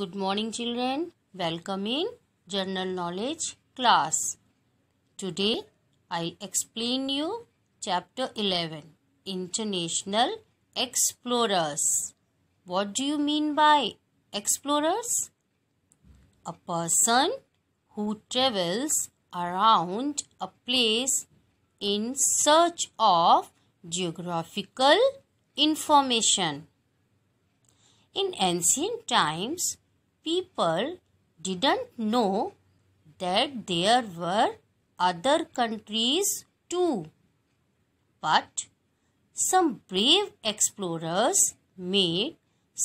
Good morning, children. Welcome in General Knowledge class. Today, I explain you Chapter 11 International Explorers. What do you mean by explorers? A person who travels around a place in search of geographical information. In ancient times, people didn't know that there were other countries too. But some brave explorers made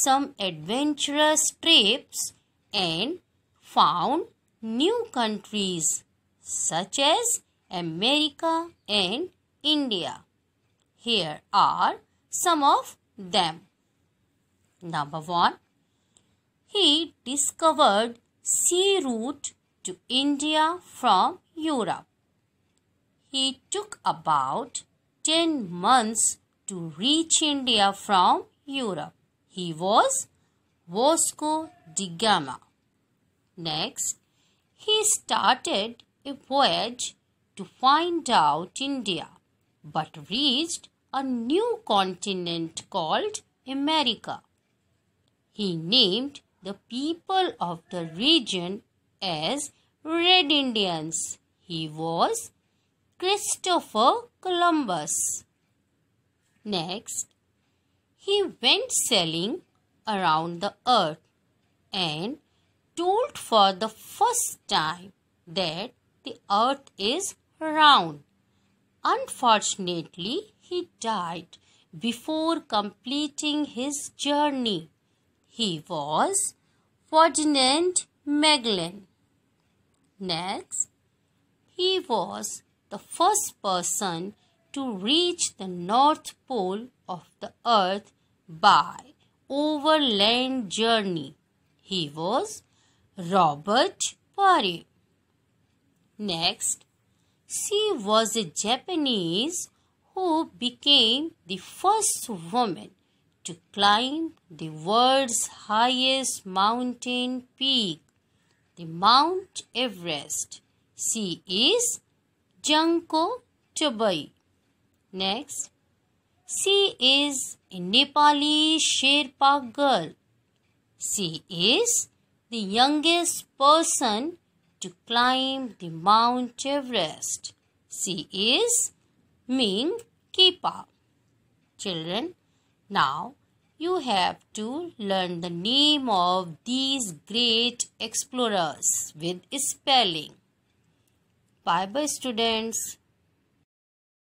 some adventurous trips and found new countries such as America and India. Here are some of them. Number 1 he discovered sea route to India from Europe. He took about 10 months to reach India from Europe. He was Vasco da Gama. Next, he started a voyage to find out India but reached a new continent called America. He named the people of the region as Red Indians. He was Christopher Columbus. Next, he went sailing around the earth and told for the first time that the earth is round. Unfortunately, he died before completing his journey. He was Ferdinand Magellan. Next, he was the first person to reach the North Pole of the Earth by overland journey. He was Robert Parry. Next, she was a Japanese who became the first woman to climb the world's highest mountain peak, the Mount Everest. She is Janko Chobai. Next, she is a Nepali Sherpa girl. She is the youngest person to climb the Mount Everest. She is Ming Kipa. Children, now you have to learn the name of these great explorers with spelling. Bye bye students.